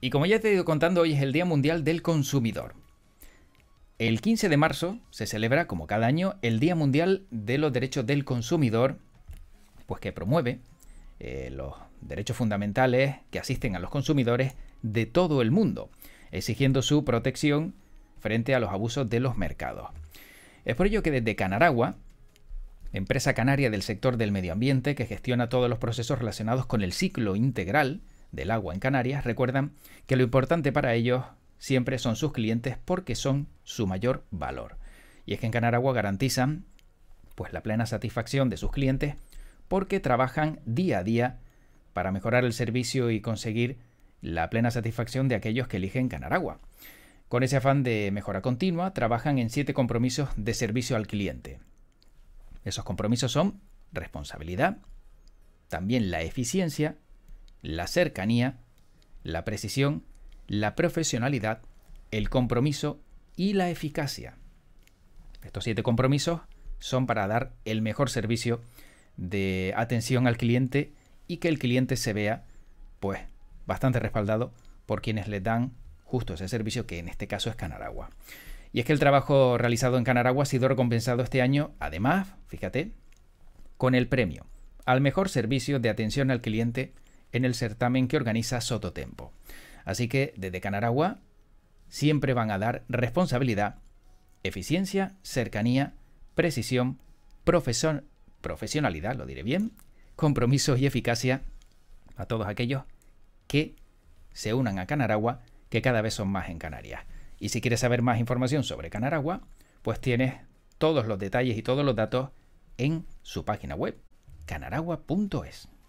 Y como ya te he ido contando, hoy es el Día Mundial del Consumidor. El 15 de marzo se celebra, como cada año, el Día Mundial de los Derechos del Consumidor, pues que promueve eh, los derechos fundamentales que asisten a los consumidores de todo el mundo, exigiendo su protección frente a los abusos de los mercados. Es por ello que desde Canaragua, empresa canaria del sector del medio ambiente que gestiona todos los procesos relacionados con el ciclo integral, del agua en Canarias recuerdan que lo importante para ellos siempre son sus clientes porque son su mayor valor. Y es que en Canaragua garantizan pues la plena satisfacción de sus clientes porque trabajan día a día para mejorar el servicio y conseguir la plena satisfacción de aquellos que eligen Canaragua. Con ese afán de mejora continua, trabajan en siete compromisos de servicio al cliente. Esos compromisos son responsabilidad, también la eficiencia, la cercanía, la precisión, la profesionalidad, el compromiso y la eficacia. Estos siete compromisos son para dar el mejor servicio de atención al cliente y que el cliente se vea pues bastante respaldado por quienes le dan justo ese servicio que en este caso es Canaragua. Y es que el trabajo realizado en Canaragua ha sido recompensado este año, además, fíjate, con el premio al mejor servicio de atención al cliente en el certamen que organiza Sototempo. Así que desde Canaragua siempre van a dar responsabilidad, eficiencia, cercanía, precisión, profesionalidad, lo diré bien, compromisos y eficacia a todos aquellos que se unan a Canaragua, que cada vez son más en Canarias. Y si quieres saber más información sobre Canaragua, pues tienes todos los detalles y todos los datos en su página web, canaragua.es.